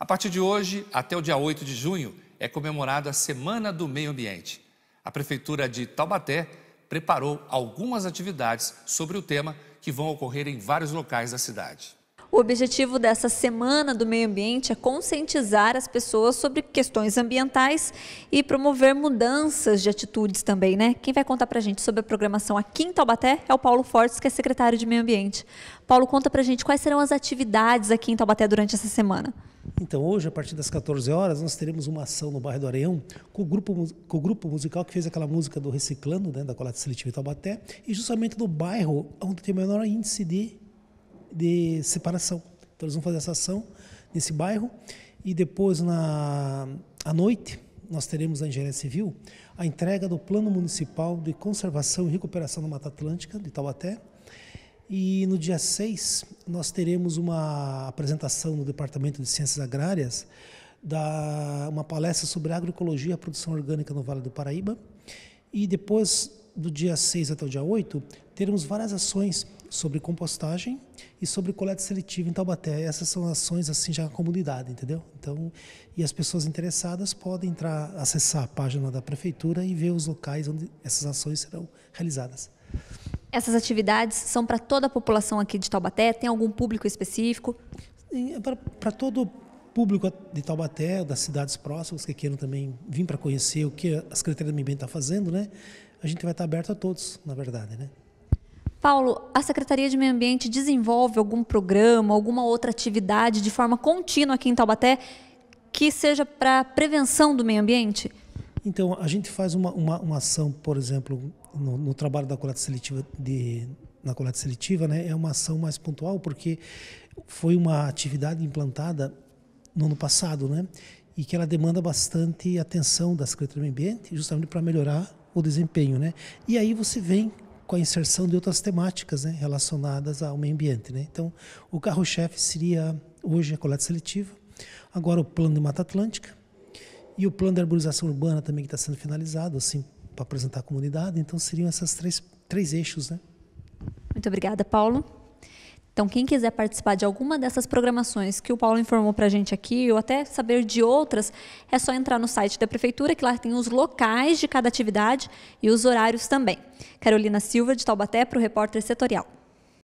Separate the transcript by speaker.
Speaker 1: A partir de hoje, até o dia 8 de junho, é comemorada a Semana do Meio Ambiente. A Prefeitura de Taubaté preparou algumas atividades sobre o tema que vão ocorrer em vários locais da cidade.
Speaker 2: O objetivo dessa Semana do Meio Ambiente é conscientizar as pessoas sobre questões ambientais e promover mudanças de atitudes também, né? Quem vai contar pra gente sobre a programação aqui em Taubaté é o Paulo Fortes, que é secretário de Meio Ambiente. Paulo, conta pra gente quais serão as atividades aqui em Taubaté durante essa semana.
Speaker 1: Então, hoje, a partir das 14 horas, nós teremos uma ação no bairro do Areião com o grupo, com o grupo musical que fez aquela música do Reciclando, né, da coleta seletiva de Taubaté, e justamente no bairro onde tem o menor índice de, de separação. Então, eles vão fazer essa ação nesse bairro. E depois, na, à noite, nós teremos na Engenharia Civil a entrega do Plano Municipal de Conservação e Recuperação da Mata Atlântica de Taubaté e no dia 6, nós teremos uma apresentação no Departamento de Ciências Agrárias, da, uma palestra sobre agroecologia e produção orgânica no Vale do Paraíba. E depois, do dia 6 até o dia 8, teremos várias ações sobre compostagem e sobre coleta seletiva em Taubaté. Essas são ações assim já na comunidade, entendeu? Então, e as pessoas interessadas podem entrar, acessar a página da prefeitura e ver os locais onde essas ações serão realizadas.
Speaker 2: Essas atividades são para toda a população aqui de Taubaté? Tem algum público específico?
Speaker 1: É para todo público de Taubaté, das cidades próximas que queiram também vir para conhecer o que a Secretaria do Meio Ambiente está fazendo, né? A gente vai estar tá aberto a todos, na verdade, né?
Speaker 2: Paulo, a Secretaria de Meio Ambiente desenvolve algum programa, alguma outra atividade de forma contínua aqui em Taubaté que seja para prevenção do meio ambiente?
Speaker 1: Então, a gente faz uma, uma, uma ação, por exemplo, no, no, trabalho da coleta seletiva de na coleta seletiva, né, é uma ação mais pontual porque foi uma atividade implantada no ano passado, né, e que ela demanda bastante atenção da Secretaria do Meio Ambiente, justamente para melhorar o desempenho, né. E aí você vem com a inserção de outras temáticas, né, relacionadas ao meio ambiente, né. Então, o carro-chefe seria hoje a coleta seletiva, agora o plano de Mata Atlântica e o plano de arborização urbana também que está sendo finalizado, assim, para apresentar à comunidade. Então, seriam esses três, três eixos, né? Muito obrigada,
Speaker 2: Paulo. Então, quem quiser participar de alguma dessas programações que o Paulo informou para a gente aqui, ou até saber de outras, é só entrar no site da Prefeitura, que lá tem os locais de cada atividade e os horários também. Carolina Silva, de Taubaté, para o repórter setorial.